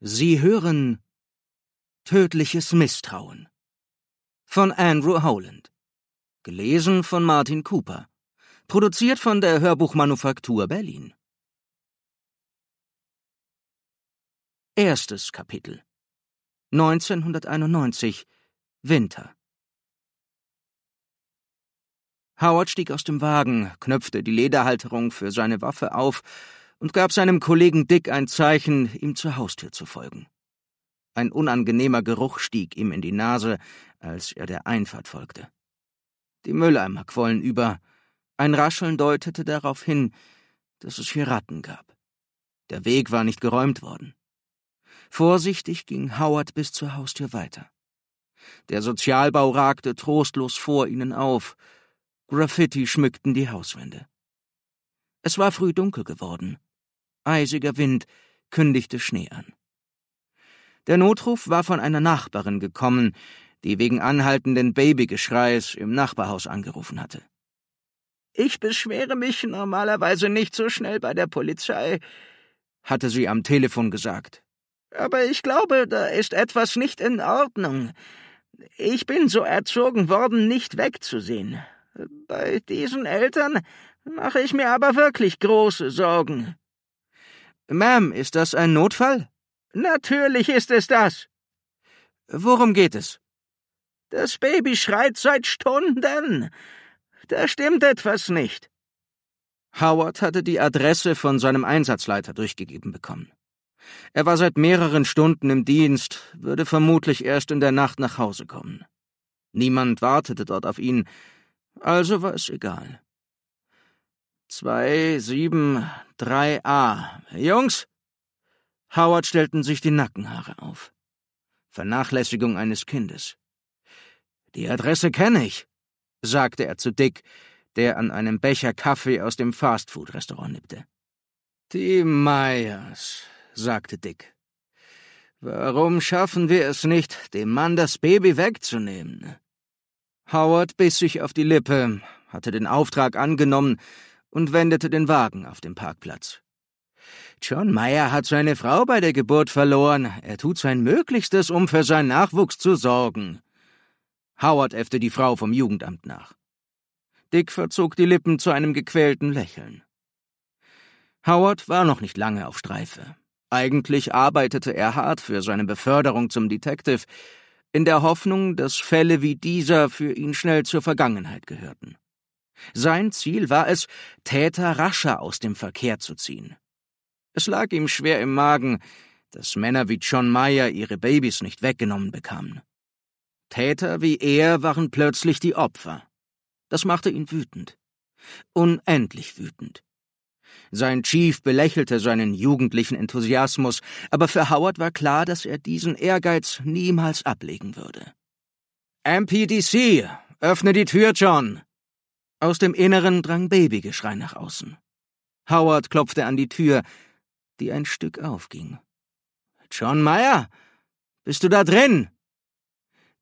Sie hören Tödliches Misstrauen von Andrew Howland. Gelesen von Martin Cooper. Produziert von der Hörbuchmanufaktur Berlin. Erstes Kapitel 1991 Winter Howard stieg aus dem Wagen, knöpfte die Lederhalterung für seine Waffe auf und gab seinem Kollegen Dick ein Zeichen, ihm zur Haustür zu folgen. Ein unangenehmer Geruch stieg ihm in die Nase, als er der Einfahrt folgte. Die Mülleimer quollen über, ein Rascheln deutete darauf hin, dass es hier Ratten gab. Der Weg war nicht geräumt worden. Vorsichtig ging Howard bis zur Haustür weiter. Der Sozialbau ragte trostlos vor ihnen auf. Graffiti schmückten die Hauswände. Es war früh dunkel geworden. Eisiger Wind kündigte Schnee an. Der Notruf war von einer Nachbarin gekommen, die wegen anhaltenden Babygeschreis im Nachbarhaus angerufen hatte. Ich beschwere mich normalerweise nicht so schnell bei der Polizei, hatte sie am Telefon gesagt. Aber ich glaube, da ist etwas nicht in Ordnung. Ich bin so erzogen worden, nicht wegzusehen. Bei diesen Eltern mache ich mir aber wirklich große Sorgen. Ma'am, ist das ein Notfall? Natürlich ist es das. Worum geht es? Das Baby schreit seit Stunden. Da stimmt etwas nicht. Howard hatte die Adresse von seinem Einsatzleiter durchgegeben bekommen. Er war seit mehreren Stunden im Dienst, würde vermutlich erst in der Nacht nach Hause kommen. Niemand wartete dort auf ihn, also war es egal. Zwei, sieben, 3a. Jungs! Howard stellten sich die Nackenhaare auf. Vernachlässigung eines Kindes. Die Adresse kenne ich, sagte er zu Dick, der an einem Becher Kaffee aus dem Fastfood-Restaurant nippte. Die Meyers, sagte Dick. Warum schaffen wir es nicht, dem Mann das Baby wegzunehmen? Howard biss sich auf die Lippe, hatte den Auftrag angenommen, und wendete den Wagen auf dem Parkplatz. John Meyer hat seine Frau bei der Geburt verloren. Er tut sein Möglichstes, um für seinen Nachwuchs zu sorgen. Howard äffte die Frau vom Jugendamt nach. Dick verzog die Lippen zu einem gequälten Lächeln. Howard war noch nicht lange auf Streife. Eigentlich arbeitete er hart für seine Beförderung zum Detective, in der Hoffnung, dass Fälle wie dieser für ihn schnell zur Vergangenheit gehörten. Sein Ziel war es, Täter rascher aus dem Verkehr zu ziehen. Es lag ihm schwer im Magen, dass Männer wie John Mayer ihre Babys nicht weggenommen bekamen. Täter wie er waren plötzlich die Opfer. Das machte ihn wütend. Unendlich wütend. Sein Chief belächelte seinen jugendlichen Enthusiasmus, aber für Howard war klar, dass er diesen Ehrgeiz niemals ablegen würde. MPDC, öffne die Tür, John, aus dem Inneren drang Babygeschrei nach außen. Howard klopfte an die Tür, die ein Stück aufging. John Meyer, bist du da drin?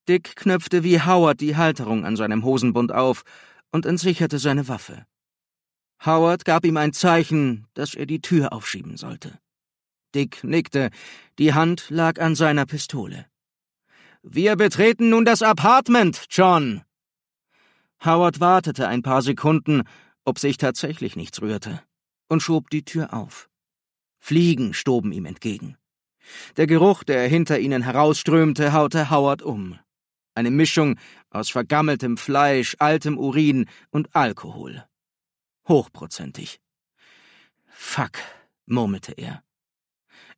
Dick knöpfte wie Howard die Halterung an seinem Hosenbund auf und entsicherte seine Waffe. Howard gab ihm ein Zeichen, dass er die Tür aufschieben sollte. Dick nickte, die Hand lag an seiner Pistole. Wir betreten nun das Apartment, John, Howard wartete ein paar Sekunden, ob sich tatsächlich nichts rührte, und schob die Tür auf. Fliegen stoben ihm entgegen. Der Geruch, der hinter ihnen herausströmte, haute Howard um. Eine Mischung aus vergammeltem Fleisch, altem Urin und Alkohol. Hochprozentig. Fuck, murmelte er.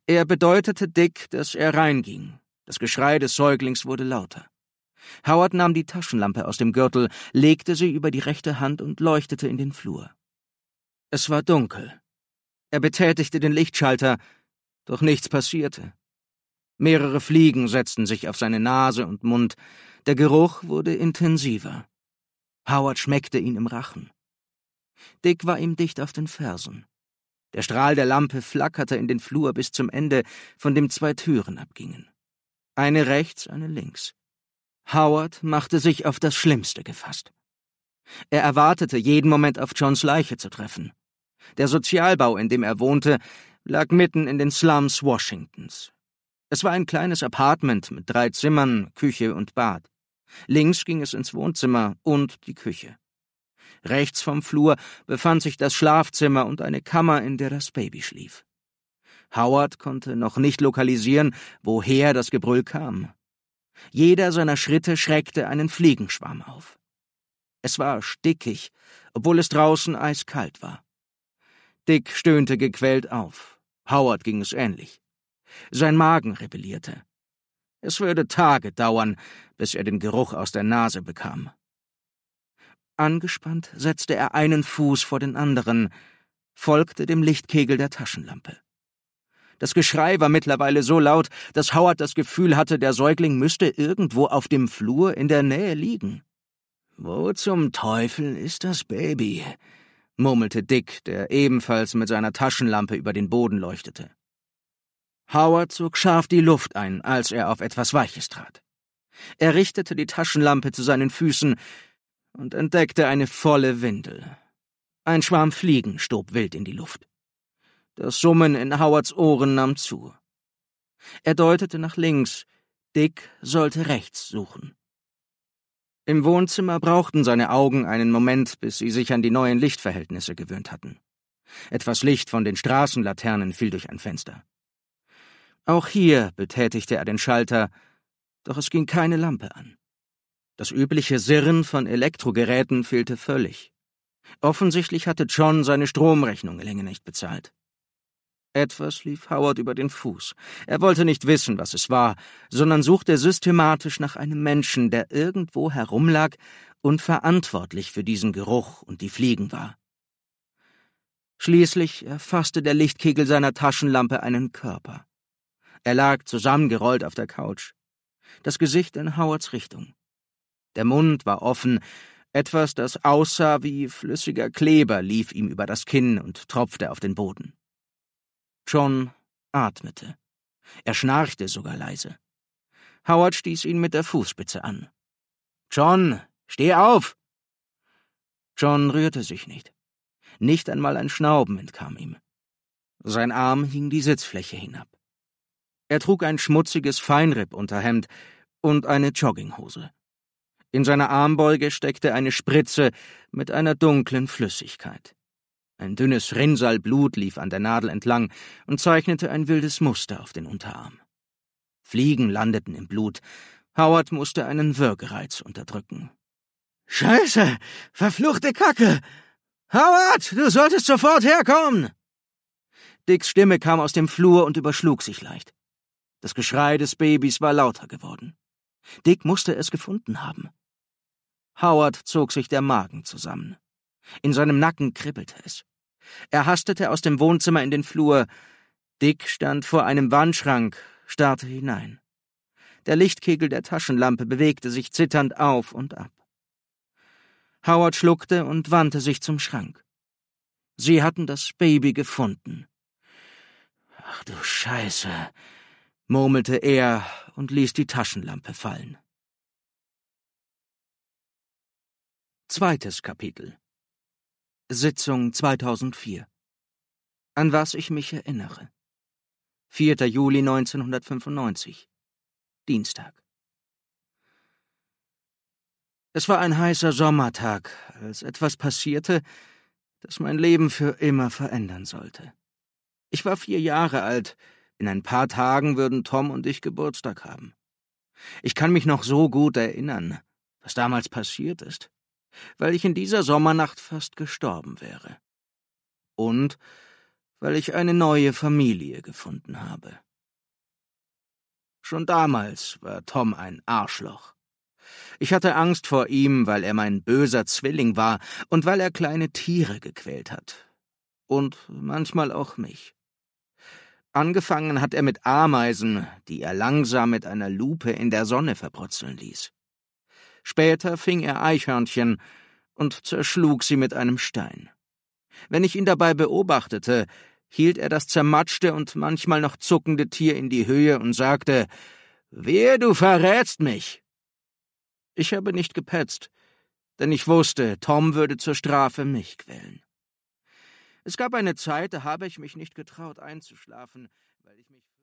Er bedeutete Dick, dass er reinging. Das Geschrei des Säuglings wurde lauter. Howard nahm die Taschenlampe aus dem Gürtel, legte sie über die rechte Hand und leuchtete in den Flur. Es war dunkel. Er betätigte den Lichtschalter, doch nichts passierte. Mehrere Fliegen setzten sich auf seine Nase und Mund, der Geruch wurde intensiver. Howard schmeckte ihn im Rachen. Dick war ihm dicht auf den Fersen. Der Strahl der Lampe flackerte in den Flur bis zum Ende, von dem zwei Türen abgingen. Eine rechts, eine links. Howard machte sich auf das Schlimmste gefasst. Er erwartete, jeden Moment auf Johns Leiche zu treffen. Der Sozialbau, in dem er wohnte, lag mitten in den Slums Washingtons. Es war ein kleines Apartment mit drei Zimmern, Küche und Bad. Links ging es ins Wohnzimmer und die Küche. Rechts vom Flur befand sich das Schlafzimmer und eine Kammer, in der das Baby schlief. Howard konnte noch nicht lokalisieren, woher das Gebrüll kam. Jeder seiner Schritte schreckte einen Fliegenschwarm auf. Es war stickig, obwohl es draußen eiskalt war. Dick stöhnte gequält auf. Howard ging es ähnlich. Sein Magen rebellierte. Es würde Tage dauern, bis er den Geruch aus der Nase bekam. Angespannt setzte er einen Fuß vor den anderen, folgte dem Lichtkegel der Taschenlampe. Das Geschrei war mittlerweile so laut, dass Howard das Gefühl hatte, der Säugling müsste irgendwo auf dem Flur in der Nähe liegen. Wo zum Teufel ist das Baby? murmelte Dick, der ebenfalls mit seiner Taschenlampe über den Boden leuchtete. Howard zog scharf die Luft ein, als er auf etwas Weiches trat. Er richtete die Taschenlampe zu seinen Füßen und entdeckte eine volle Windel. Ein Schwarm Fliegen stob wild in die Luft. Das Summen in Howards Ohren nahm zu. Er deutete nach links, Dick sollte rechts suchen. Im Wohnzimmer brauchten seine Augen einen Moment, bis sie sich an die neuen Lichtverhältnisse gewöhnt hatten. Etwas Licht von den Straßenlaternen fiel durch ein Fenster. Auch hier betätigte er den Schalter, doch es ging keine Lampe an. Das übliche Sirren von Elektrogeräten fehlte völlig. Offensichtlich hatte John seine Stromrechnung länger nicht bezahlt. Etwas lief Howard über den Fuß. Er wollte nicht wissen, was es war, sondern suchte systematisch nach einem Menschen, der irgendwo herumlag und verantwortlich für diesen Geruch und die Fliegen war. Schließlich erfasste der Lichtkegel seiner Taschenlampe einen Körper. Er lag zusammengerollt auf der Couch, das Gesicht in Howards Richtung. Der Mund war offen, etwas, das aussah wie flüssiger Kleber, lief ihm über das Kinn und tropfte auf den Boden. John atmete. Er schnarchte sogar leise. Howard stieß ihn mit der Fußspitze an. John, steh auf! John rührte sich nicht. Nicht einmal ein Schnauben entkam ihm. Sein Arm hing die Sitzfläche hinab. Er trug ein schmutziges Feinrippunterhemd und eine Jogginghose. In seiner Armbeuge steckte eine Spritze mit einer dunklen Flüssigkeit. Ein dünnes Rinnsal Blut lief an der Nadel entlang und zeichnete ein wildes Muster auf den Unterarm. Fliegen landeten im Blut. Howard musste einen Würgereiz unterdrücken. Scheiße! Verfluchte Kacke! Howard, du solltest sofort herkommen! Dicks Stimme kam aus dem Flur und überschlug sich leicht. Das Geschrei des Babys war lauter geworden. Dick musste es gefunden haben. Howard zog sich der Magen zusammen. In seinem Nacken kribbelte es. Er hastete aus dem Wohnzimmer in den Flur. Dick stand vor einem Wandschrank, starrte hinein. Der Lichtkegel der Taschenlampe bewegte sich zitternd auf und ab. Howard schluckte und wandte sich zum Schrank. Sie hatten das Baby gefunden. Ach du Scheiße, murmelte er und ließ die Taschenlampe fallen. Zweites Kapitel Sitzung 2004. An was ich mich erinnere. 4. Juli 1995. Dienstag. Es war ein heißer Sommertag, als etwas passierte, das mein Leben für immer verändern sollte. Ich war vier Jahre alt, in ein paar Tagen würden Tom und ich Geburtstag haben. Ich kann mich noch so gut erinnern, was damals passiert ist weil ich in dieser Sommernacht fast gestorben wäre. Und weil ich eine neue Familie gefunden habe. Schon damals war Tom ein Arschloch. Ich hatte Angst vor ihm, weil er mein böser Zwilling war und weil er kleine Tiere gequält hat. Und manchmal auch mich. Angefangen hat er mit Ameisen, die er langsam mit einer Lupe in der Sonne verbrutzeln ließ. Später fing er Eichhörnchen und zerschlug sie mit einem Stein. Wenn ich ihn dabei beobachtete, hielt er das zermatschte und manchmal noch zuckende Tier in die Höhe und sagte Wehe, du verrätst mich. Ich habe nicht gepetzt, denn ich wusste, Tom würde zur Strafe mich quälen. Es gab eine Zeit, da habe ich mich nicht getraut einzuschlafen, weil ich mich